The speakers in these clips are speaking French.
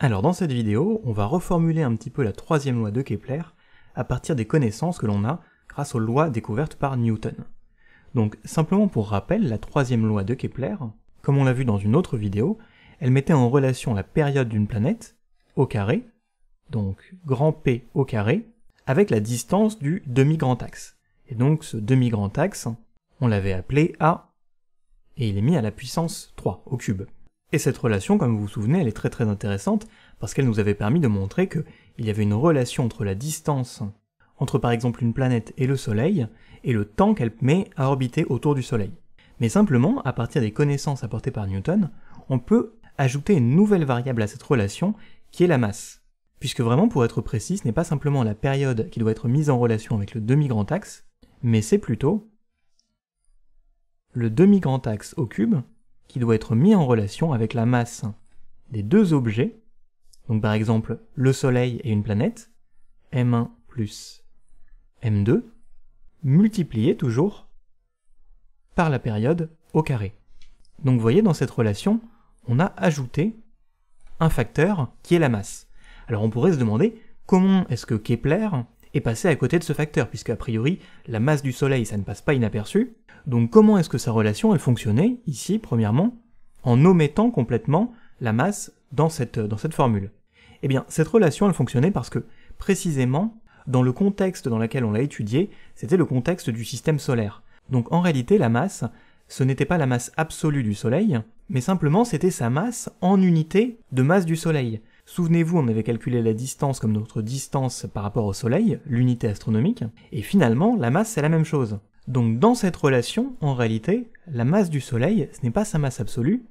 Alors dans cette vidéo, on va reformuler un petit peu la troisième loi de Kepler à partir des connaissances que l'on a grâce aux lois découvertes par Newton. Donc simplement pour rappel, la troisième loi de Kepler, comme on l'a vu dans une autre vidéo, elle mettait en relation la période d'une planète, au carré, donc grand P au carré, avec la distance du demi-grand axe. Et donc ce demi-grand axe, on l'avait appelé A, et il est mis à la puissance 3 au cube. Et cette relation, comme vous vous souvenez, elle est très très intéressante parce qu'elle nous avait permis de montrer qu'il y avait une relation entre la distance entre par exemple une planète et le Soleil et le temps qu'elle met à orbiter autour du Soleil. Mais simplement, à partir des connaissances apportées par Newton, on peut ajouter une nouvelle variable à cette relation qui est la masse. Puisque vraiment, pour être précis, ce n'est pas simplement la période qui doit être mise en relation avec le demi-grand axe, mais c'est plutôt le demi-grand axe au cube qui doit être mis en relation avec la masse des deux objets, donc par exemple le Soleil et une planète, m1 plus m2, multiplié toujours par la période au carré. Donc vous voyez, dans cette relation, on a ajouté un facteur qui est la masse. Alors on pourrait se demander comment est-ce que Kepler et passer à côté de ce facteur, puisque a priori, la masse du Soleil, ça ne passe pas inaperçu. Donc comment est-ce que sa relation, elle fonctionnait, ici, premièrement, en omettant complètement la masse dans cette, euh, formule Eh bien, cette relation, elle fonctionnait parce que, précisément, dans le contexte dans lequel on l'a étudié, c'était le contexte du système solaire. Donc en réalité, la masse, ce n'était pas la masse absolue du Soleil, mais simplement c'était sa masse en unité de masse du Soleil. Souvenez-vous, on avait calculé la distance comme notre distance par rapport au Soleil, l'unité astronomique, et finalement, la masse, c'est la même chose. Donc dans cette relation, en réalité, la masse du Soleil, ce n'est pas sa masse absolue,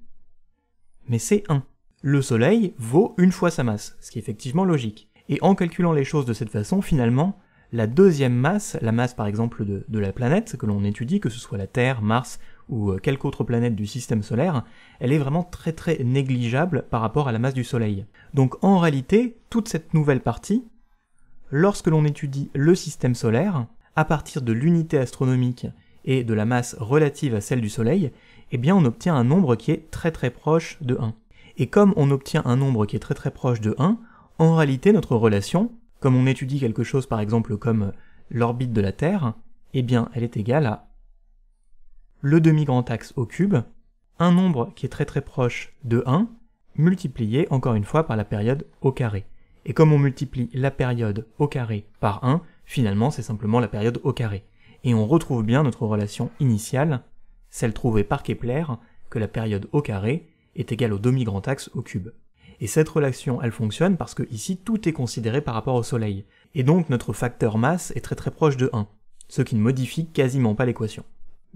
mais c'est 1. Le Soleil vaut une fois sa masse, ce qui est effectivement logique. Et en calculant les choses de cette façon, finalement, la deuxième masse, la masse par exemple de, de la planète que l'on étudie, que ce soit la Terre, Mars ou euh, quelque autre planète du système solaire, elle est vraiment très très négligeable par rapport à la masse du Soleil. Donc en réalité, toute cette nouvelle partie, lorsque l'on étudie le système solaire, à partir de l'unité astronomique et de la masse relative à celle du Soleil, eh bien on obtient un nombre qui est très très proche de 1. Et comme on obtient un nombre qui est très très proche de 1, en réalité notre relation, comme on étudie quelque chose par exemple comme l'orbite de la Terre, eh bien elle est égale à le demi-grand axe au cube, un nombre qui est très très proche de 1, multiplié encore une fois par la période au carré. Et comme on multiplie la période au carré par 1, finalement c'est simplement la période au carré. Et on retrouve bien notre relation initiale, celle trouvée par Kepler, que la période au carré est égale au demi-grand axe au cube. Et cette relation, elle fonctionne parce que ici tout est considéré par rapport au Soleil, et donc notre facteur masse est très très proche de 1, ce qui ne modifie quasiment pas l'équation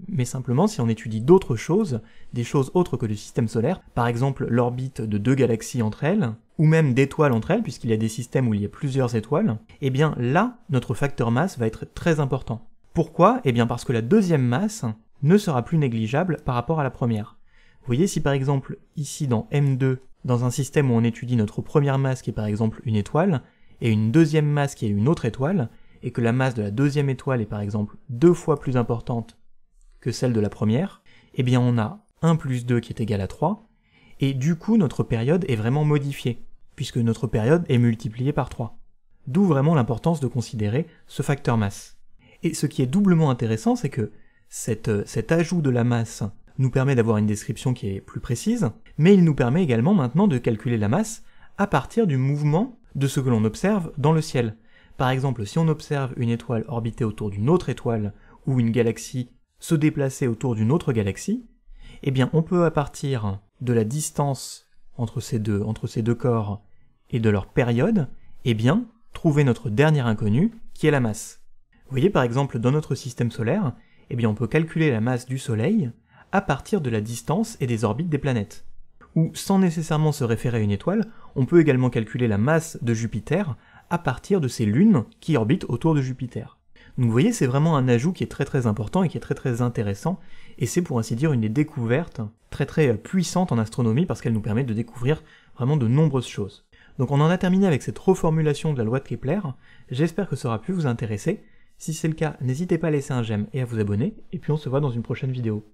mais simplement si on étudie d'autres choses, des choses autres que le système solaire, par exemple l'orbite de deux galaxies entre elles, ou même d'étoiles entre elles, puisqu'il y a des systèmes où il y a plusieurs étoiles, eh bien là, notre facteur masse va être très important. Pourquoi Eh bien parce que la deuxième masse ne sera plus négligeable par rapport à la première. Vous voyez, si par exemple, ici dans M2, dans un système où on étudie notre première masse qui est par exemple une étoile, et une deuxième masse qui est une autre étoile, et que la masse de la deuxième étoile est par exemple deux fois plus importante que celle de la première, eh bien on a 1 plus 2 qui est égal à 3, et du coup notre période est vraiment modifiée, puisque notre période est multipliée par 3. D'où vraiment l'importance de considérer ce facteur masse. Et ce qui est doublement intéressant, c'est que euh, cet ajout de la masse nous permet d'avoir une description qui est plus précise, mais il nous permet également maintenant de calculer la masse à partir du mouvement de ce que l'on observe dans le ciel. Par exemple, si on observe une étoile orbitée autour d'une autre étoile ou une galaxie se déplacer autour d'une autre galaxie, eh bien on peut à partir de la distance entre ces deux, corps et de leur période, eh bien trouver notre dernière inconnue qui est la masse. Vous voyez par exemple dans notre système solaire, eh bien on peut calculer la masse du Soleil à partir de la distance et des orbites des planètes. Ou sans nécessairement se référer à une étoile, on peut également calculer la masse de Jupiter à partir de ces lunes qui orbitent autour de Jupiter. Donc vous voyez, c'est vraiment un ajout qui est très très important et qui est très très intéressant, et c'est pour ainsi dire une des découvertes très très euh, puissantes en astronomie parce qu'elle nous permet de découvrir vraiment de nombreuses choses. Donc on en a terminé avec cette reformulation de la loi de Kepler, j'espère que ça aura pu vous intéresser, si c'est le cas, n'hésitez pas à laisser un j'aime et à vous abonner, et puis on se voit dans une prochaine vidéo.